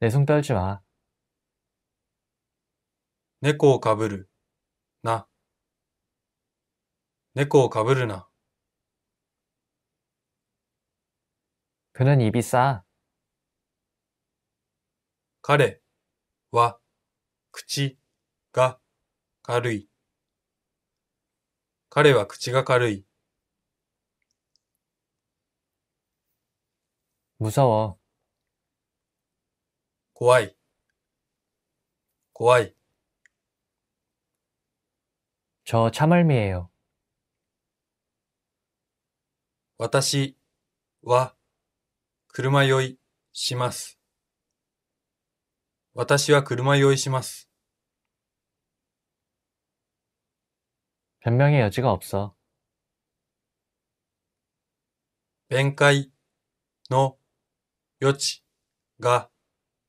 내숭 떨지 마. 猫をかぶるな。猫をかぶるな。 그는 입이 싸. 彼は口が軽い。彼は口が軽い。 무서워. 怖い怖い저 차멀미예요. 私は車酔いします。私は車酔いします。 변명의 여지가 없어. 弁解の余地が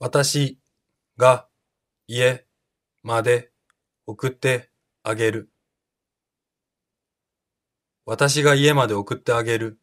私が家まで送ってあげる。私が家まで送ってあげる。